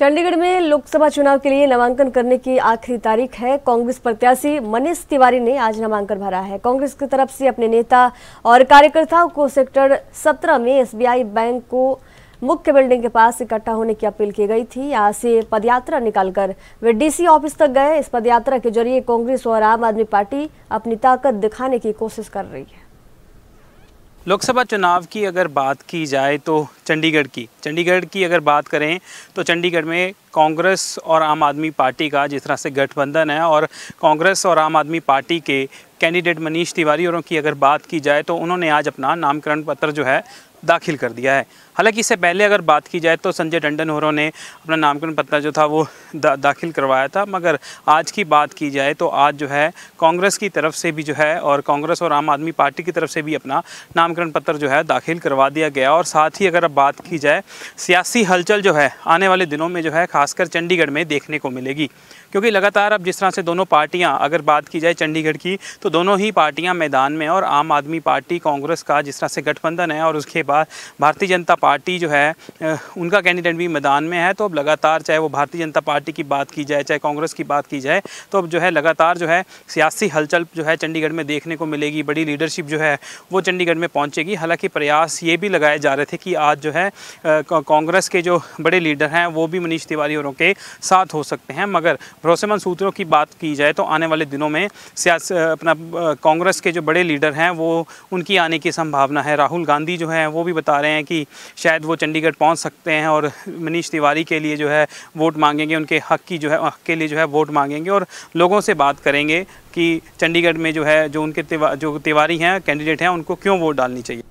चंडीगढ़ में लोकसभा चुनाव के लिए नामांकन करने की आखिरी तारीख है कांग्रेस प्रत्याशी मनीष तिवारी ने आज नामांकन भरा है कांग्रेस की तरफ से अपने नेता और कार्यकर्ताओं को सेक्टर 17 में एसबीआई बैंक को मुख्य बिल्डिंग के पास इकट्ठा होने की अपील की गई थी यहाँ से पदयात्रा निकालकर वे डीसी ऑफिस तक गए इस पदयात्रा के जरिए कांग्रेस और आम आदमी पार्टी अपनी ताकत दिखाने की कोशिश कर रही है लोकसभा चुनाव की अगर बात की जाए तो चंडीगढ़ की चंडीगढ़ की अगर बात करें तो चंडीगढ़ में कांग्रेस और आम आदमी पार्टी का जिस तरह से गठबंधन है और कांग्रेस और आम आदमी पार्टी के कैंडिडेट मनीष तिवारी और की अगर बात की जाए तो उन्होंने आज अपना नामकरण पत्र जो है दाखिल कर दिया है हालांकि इससे पहले अगर बात की जाए तो संजय टंडन होरों ने अपना नामकरण पत्र जो था वो दा, दाखिल करवाया था मगर आज की बात की जाए तो आज जो है कांग्रेस की तरफ से भी जो है और कांग्रेस और आम आदमी पार्टी की तरफ से भी अपना नामकरण पत्र जो है दाखिल करवा दिया गया और साथ ही अगर अब बात की जाए सियासी हलचल जो है आने वाले दिनों में जो है खास खासकर चंडीगढ़ में देखने को मिलेगी क्योंकि लगातार अब जिस तरह से दोनों पार्टियां अगर बात की जाए चंडीगढ़ की तो दोनों ही पार्टियां मैदान में और आम आदमी पार्टी कांग्रेस का जिस तरह से गठबंधन है और उसके बाद भारतीय जनता पार्टी जो है उनका कैंडिडेट भी मैदान में है तो अब लगातार चाहे वो भारतीय जनता पार्टी की बात की जाए चाहे कांग्रेस की बात की जाए तो अब जो है लगातार जो है सियासी हलचल जो है चंडीगढ़ में देखने को मिलेगी बड़ी लीडरशिप जो है वो चंडीगढ़ में पहुँचेगी हालाँकि प्रयास ये भी लगाए जा रहे थे कि आज जो है कांग्रेस के जो बड़े लीडर हैं वो भी मनीष तिवारी ब्यूरो के साथ हो सकते हैं मगर भरोसेमंद सूत्रों की बात की जाए तो आने वाले दिनों में सियास अपना कांग्रेस के जो बड़े लीडर हैं वो उनकी आने की संभावना है राहुल गांधी जो हैं वो भी बता रहे हैं कि शायद वो चंडीगढ़ पहुँच सकते हैं और मनीष तिवारी के लिए जो है वोट मांगेंगे उनके हक की जो है हक के लिए जो है वोट मांगेंगे और लोगों से बात करेंगे कि चंडीगढ़ में जो है जो उनके तिवा, जो तिवारी हैं कैंडिडेट हैं उनको क्यों वोट डालनी चाहिए